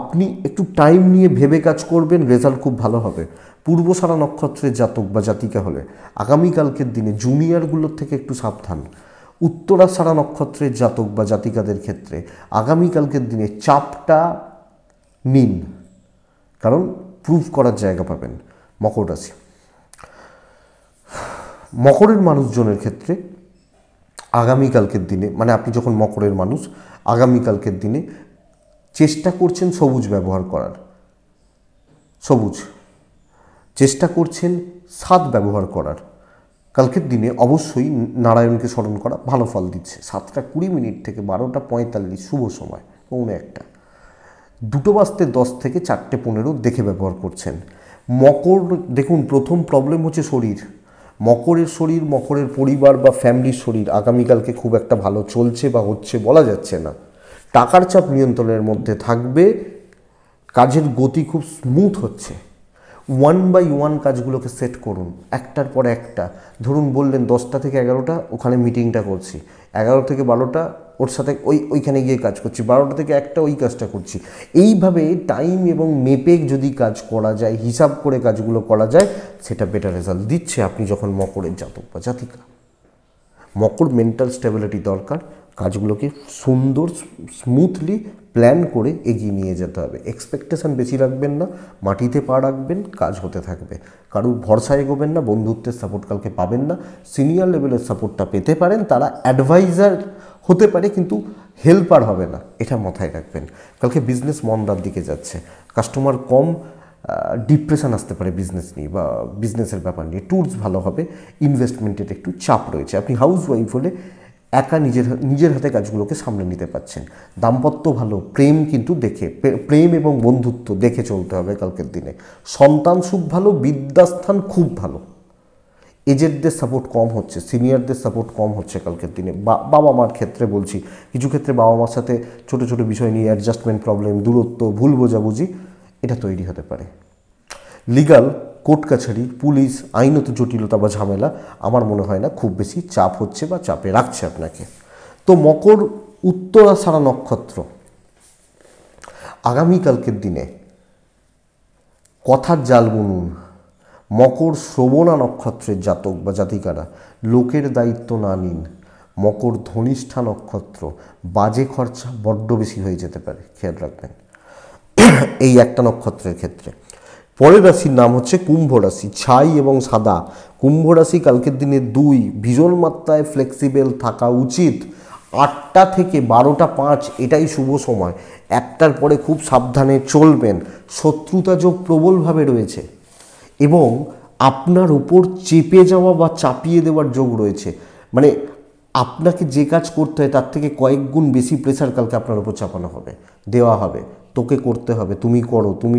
আপনি একটু টাইম নিয়ে ভেবে কাজ করবেন রেজাল্ট খুব ভালো হবে পূর্ব সারা নক্ষত্রের জাতক বা জাতিকা হলে আগামীকালকের দিনে জুনিয়রগুলোর থেকে একটু সাবধান উত্তরা সারা নক্ষত্রের জাতক বা জাতিকাদের ক্ষেত্রে আগামীকালকের দিনে চাপটা নিন কারণ প্রুভ করার জায়গা পাবেন মকর রাশি মকরের মানুষজনের ক্ষেত্রে আগামীকালকের দিনে মানে আপনি যখন মকরের মানুষ আগামীকালকের দিনে চেষ্টা করছেন সবুজ ব্যবহার করার সবুজ চেষ্টা করছেন স্বাদ ব্যবহার করার কালকের দিনে অবশ্যই নারায়ণকে স্মরণ করা ভালো ফল দিচ্ছে সাতটা কুড়ি মিনিট থেকে বারোটা পঁয়তাল্লিশ শুভ সময় পৌনে একটা দুটো বাজতে দশ থেকে চারটে পনেরো দেখে ব্যবহার করছেন মকর দেখুন প্রথম প্রবলেম হচ্ছে শরীর মকরের শরীর মকরের পরিবার বা ফ্যামিলির শরীর আগামীকালকে খুব একটা ভালো চলছে বা হচ্ছে বলা যাচ্ছে না টাকার চাপ নিয়ন্ত্রণের মধ্যে থাকবে কাজের গতি খুব স্মুথ হচ্ছে ওয়ান বাই ওয়ান কাজগুলোকে সেট করুন একটার পর একটা ধরুন বললেন দশটা থেকে এগারোটা ওখানে মিটিংটা করছি এগারো থেকে বারোটা ওর সাথে ওই ওইখানে গিয়ে কাজ করছি বারোটা থেকে একটা ওই কাজটা করছি এইভাবে টাইম এবং মেপে যদি কাজ করা যায় হিসাব করে কাজগুলো করা যায় সেটা বেটার রেজাল্ট দিচ্ছে আপনি যখন মকরের জাতক বা জাতিকা মকর মেন্টাল স্টেবিলিটি দরকার কাজগুলোকে সুন্দর স্মুথলি প্ল্যান করে এগিয়ে নিয়ে যেতে হবে এক্সপেকটেশান বেশি রাখবেন না মাটিতে পা রাখবেন কাজ হতে থাকবে কারুর ভরসা এগোবেন না বন্ধুত্বের সাপোর্ট কালকে পাবেন না সিনিয়র লেভেলের সাপোর্টটা পেতে পারেন তারা অ্যাডভাইজার হতে পারে কিন্তু হেল্পার হবে না এটা মাথায় রাখবেন কালকে বিজনেস মন্দার দিকে যাচ্ছে কাস্টমার কম ডিপ্রেশন আসতে পারে বিজনেস নিয়ে বা বিজনেসের ব্যাপার নিয়ে ট্যুরস ভালো হবে ইনভেস্টমেন্টের একটু চাপ রয়েছে আপনি হাউস ওয়াইফ হলে একা নিজের নিজের হাতে কাজগুলোকে সামলে নিতে পারছেন দাম্পত্য ভালো প্রেম কিন্তু দেখে প্রেম এবং বন্ধুত্ব দেখে চলতে হবে কালকের দিনে সন্তান সুখ ভালো বিদ্যাস্থান খুব ভালো এজেডদের সাপোর্ট কম হচ্ছে সিনিয়রদের সাপোর্ট কম হচ্ছে কালকের দিনে বাবা মার ক্ষেত্রে বলছি কিছু ক্ষেত্রে বাবা মার সাথে ছোট ছোট বিষয় নিয়ে অ্যাডজাস্টমেন্ট প্রবলেম দূরত্ব ভুল বোঝাবুঝি এটা তৈরি হতে পারে লিগাল কোর্ট কাছারি পুলিশ আইনত জটিলতা বা ঝামেলা আমার মনে হয় না খুব বেশি চাপ হচ্ছে বা চাপে রাখছে আপনাকে তো মকর উত্তরা সারা নক্ষত্র আগামীকালকের দিনে কথার জাল বুনুন মকর শ্রবণা নক্ষত্রের জাতক বা জাতিকারা লোকের দায়িত্ব না নিন মকর ধনিষ্ঠা নক্ষত্র বাজে খরচা বড্ড বেশি হয়ে যেতে পারে খেয়াল রাখবেন এই একটা নক্ষত্রের ক্ষেত্রে পরের রাশির নাম হচ্ছে কুম্ভ রাশি ছাই এবং সাদা কুম্ভ রাশি কালকের দিনে দুই ভীষণ মাত্রায় ফ্লেক্সিবেল থাকা উচিত আটটা থেকে বারোটা পাঁচ এটাই শুভ সময় একটার পরে খুব সাবধানে চলবেন শত্রুতা যোগ প্রবলভাবে রয়েছে এবং আপনার উপর চেপে যাওয়া বা চাপিয়ে দেওয়ার যোগ রয়েছে মানে আপনাকে যে কাজ করতে হয় তার থেকে কয়েক গুণ বেশি প্রেশার কালকে আপনার উপর চাপানো হবে দেওয়া হবে তোকে করতে হবে তুমি করো তুমি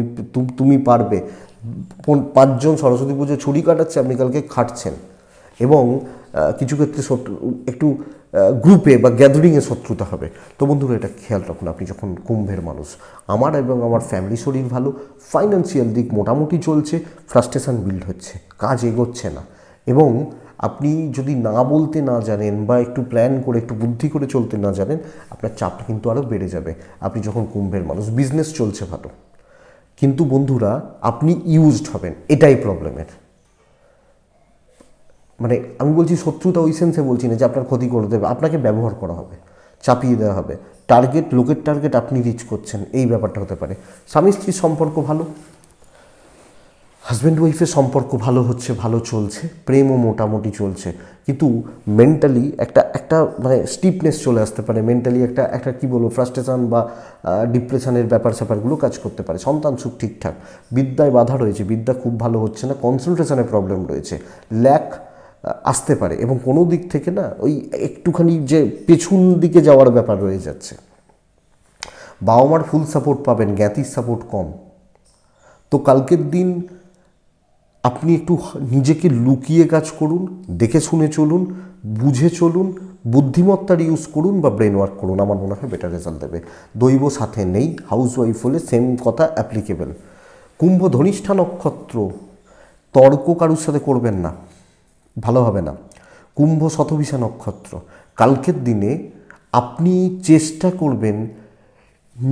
তুমি পারবে পাঁচজন সরস্বতী পুজো ছুরি কাটাচ্ছে আপনি কালকে খাটছেন এবং কিছু ক্ষেত্রে শত্রু একটু গ্রুপে বা গ্যাদারিংয়ে শত্রুতা হবে তো বন্ধুরা এটা খেয়াল রাখুন আপনি যখন কুম্ভের মানুষ আমার এবং আমার ফ্যামিলি শরীর ভালো ফাইন্যান্সিয়াল দিক মোটামুটি চলছে ফ্রাস্ট্রেশন বিল্ড হচ্ছে কাজ এগোচ্ছে না এবং আপনি যদি না বলতে না জানেন বা একটু প্ল্যান করে একটু বুদ্ধি করে চলতে না জানেন আপনার চাপটা কিন্তু আরও বেড়ে যাবে আপনি যখন কুম্ভের মানুষ বিজনেস চলছে ভালো কিন্তু বন্ধুরা আপনি ইউজড হবেন এটাই প্রবলেমের মানে আমি বলছি শত্রুতা ওই সেন্সে বলছি না যে আপনার ক্ষতি করে দেবে আপনাকে ব্যবহার করা হবে চাপিয়ে দেওয়া হবে টার্গেট লোকের টার্গেট আপনি রিচ করছেন এই ব্যাপারটা হতে পারে স্বামী স্ত্রীর সম্পর্ক ভালো হাজব্যান্ড ওয়াইফের সম্পর্ক ভালো হচ্ছে ভালো চলছে প্রেমও মোটামুটি চলছে কিন্তু মেন্টালি একটা একটা মানে স্টিপনেস চলে আসতে পারে মেন্টালি একটা একটা কী বলবো ফ্রাস্ট্রেশন বা ডিপ্রেশনের ব্যাপার স্যাপারগুলো কাজ করতে পারে সন্তান সুখ ঠিকঠাক বিদ্যায় বাধা রয়েছে বিদ্যা খুব ভালো হচ্ছে না কনসেন্ট্রেশনের প্রবলেম রয়েছে ল্যাক আসতে পারে এবং কোনো দিক থেকে না ওই একটুখানি যে পেছন দিকে যাওয়ার ব্যাপার রয়ে যাচ্ছে বাবা মার ফুল সাপোর্ট পাবেন জ্ঞাতির সাপোর্ট কম তো কালকের দিন আপনি একটু নিজেকে লুকিয়ে কাজ করুন দেখে শুনে চলুন বুঝে চলুন বুদ্ধিমত্তার ইউজ করুন বা ব্রেন ওয়ার্ক করুন আমার মনে হয় বেটার রেজাল্ট দেবে দৈব সাথে নেই হাউস ওয়াইফ হলে সেম কথা অ্যাপ্লিকেবল কুম্ভ ধনিষ্ঠা নক্ষত্র তর্ক কারুর সাথে করবেন না ভালো হবে না কুম্ভ শতবিশা নক্ষত্র কালকের দিনে আপনি চেষ্টা করবেন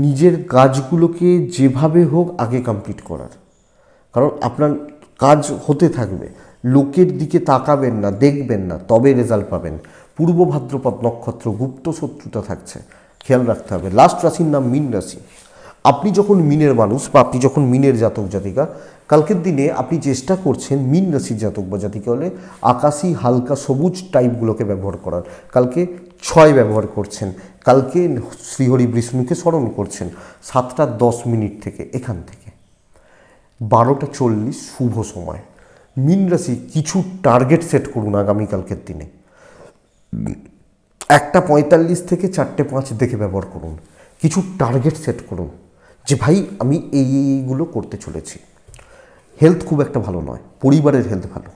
নিজের কাজগুলোকে যেভাবে হোক আগে কমপ্লিট করার কারণ আপনার কাজ হতে থাকবে লোকের দিকে তাকাবেন না দেখবেন না তবে রেজাল্ট পাবেন পূর্ব ভাদ্রপদ নক্ষত্র গুপ্ত শত্রুতা থাকছে খেয়াল রাখতে হবে লাস্ট রাশির নাম মিন রাশি আপনি যখন মিনের মানুষ বা আপনি যখন মিনের জাতক জাতিকা কালকের দিনে আপনি চেষ্টা করছেন মিন রাশির জাতক বা জাতিকা হলে আকাশি হালকা সবুজ টাইপগুলোকে ব্যবহার করার কালকে ছয় ব্যবহার করছেন কালকে শ্রীহরি বিষ্ণুকে স্মরণ করছেন সাতটা দশ মিনিট থেকে এখান থেকে বারোটা চল্লিশ শুভ সময় মিন রাশি কিছু টার্গেট সেট করুন আগামীকালকের দিনে একটা পঁয়তাল্লিশ থেকে চারটে পাঁচ দেখে ব্যবহার করুন কিছু টার্গেট সেট করুন যে ভাই আমি এই এইগুলো করতে চলেছি হেলথ খুব একটা ভালো নয় পরিবারের হেলথ ভালো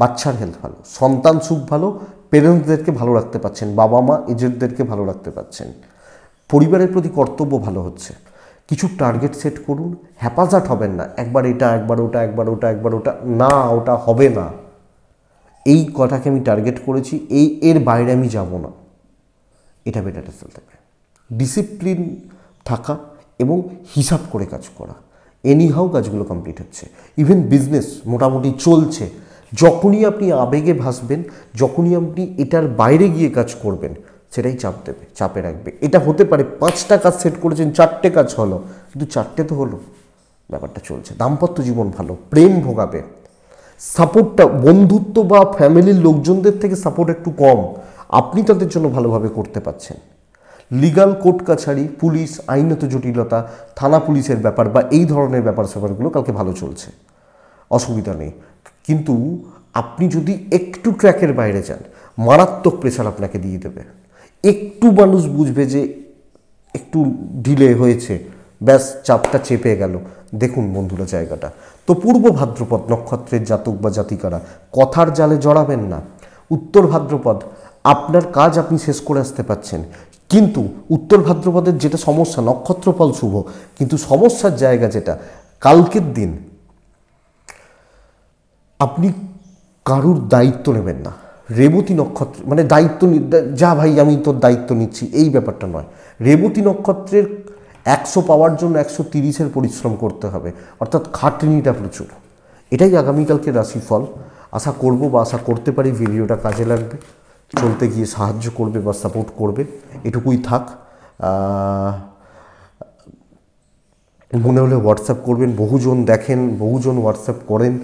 বাচ্চার হেলথ ভালো সন্তান সুখ ভালো পেরেন্টসদেরকে ভালো রাখতে পারছেন বাবা মা এজেন্টদেরকে ভালো রাখতে পারছেন পরিবারের প্রতি কর্তব্য ভালো হচ্ছে কিছু টার্গেট সেট করুন হ্যাপাজাট হবেন না একবার এটা একবার ওটা একবার ওটা একবার ওটা না ওটা হবে না এই কথাকে আমি টার্গেট করেছি এই এর বাইরে আমি যাব না এটা বেটার রেজাল্ট দেবে ডিসিপ্লিন থাকা এবং হিসাব করে কাজ করা এনিহাও কাজগুলো কমপ্লিট হচ্ছে ইভেন বিজনেস মোটামুটি চলছে যখনই আপনি আবেগে ভাসবেন যখনই আপনি এটার বাইরে গিয়ে কাজ করবেন সেটাই চাপ দেবে চাপে রাখবে এটা হতে পারে পাঁচটা কাজ সেট করেছেন চারটে কাজ হলো কিন্তু চারটে তো হলো ব্যাপারটা চলছে দাম্পত্য জীবন ভালো প্রেম ভোগাবে সাপোর্টটা বন্ধুত্ব বা ফ্যামিলির লোকজনদের থেকে সাপোর্ট একটু কম আপনি তাদের জন্য ভালোভাবে করতে পারছেন লিগাল কোর্ট কাছারি পুলিশ আইনত জটিলতা থানা পুলিশের ব্যাপার বা এই ধরনের ব্যাপার স্যাপারগুলো কালকে ভালো চলছে অসুবিধা নেই কিন্তু আপনি যদি একটু ট্র্যাকের বাইরে যান মারাত্মক প্রেশার আপনাকে দিয়ে দেবে একটু মানুষ বুঝবে যে একটু ডিলে হয়েছে ব্যাস চাপটা চেপে গেল দেখুন বন্ধুরা জায়গাটা তো পূর্ব ভাদ্রপদ নক্ষত্রের জাতক বা জাতিকারা কথার জালে জড়াবেন না উত্তর ভাদ্রপদ আপনার কাজ আপনি শেষ করে আসতে পারছেন কিন্তু উত্তর ভাদ্রপদের যেটা সমস্যা নক্ষত্রফল শুভ কিন্তু সমস্যার জায়গা যেটা কালকের দিন আপনি কারুর দায়িত্ব নেবেন না রেবতী নক্ষত্র মানে দায়িত্ব যা ভাই আমি তোর দায়িত্ব নিচ্ছি এই ব্যাপারটা নয় রেবতী নক্ষত্রের একশো পাওয়ার জন্য একশো তিরিশের পরিশ্রম করতে হবে অর্থাৎ খাটনিটা প্রচুর এটাই আগামীকালকে রাশিফল আশা করব বা আশা করতে পারি ভিডিওটা কাজে লাগবে চলতে গিয়ে সাহায্য করবে বা সাপোর্ট করবে এটুকুই থাক মনে হলে হোয়াটসঅ্যাপ করবেন বহুজন দেখেন বহুজন হোয়াটসঅ্যাপ করেন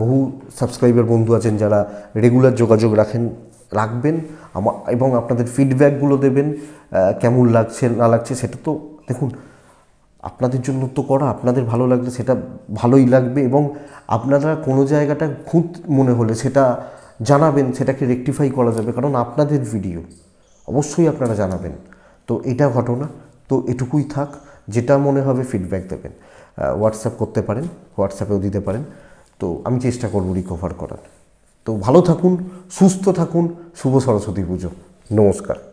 বহু সাবস্ক্রাইবার বন্ধু আছেন যারা রেগুলার যোগাযোগ রাখেন রাখবেন আমার এবং আপনাদের ফিডব্যাকগুলো দেবেন কেমন লাগছে না লাগছে সেটা তো দেখুন আপনাদের জন্য তো করা আপনাদের ভালো লাগলে সেটা ভালোই লাগবে এবং আপনারা কোনো জায়গাটা খুঁত মনে হলে সেটা জানাবেন সেটাকে রেকটিফাই করা যাবে কারণ আপনাদের ভিডিও অবশ্যই আপনারা জানাবেন তো এটা ঘটনা তো এটুকুই থাক যেটা মনে হবে ফিডব্যাক দেবেন হোয়াটসঅ্যাপ করতে পারেন হোয়াটসঅ্যাপেও দিতে পারেন তো আমি চেষ্টা করব রিকভার করার তো ভালো থাকুন সুস্থ থাকুন শুভ সরস্বতী পুজো নমস্কার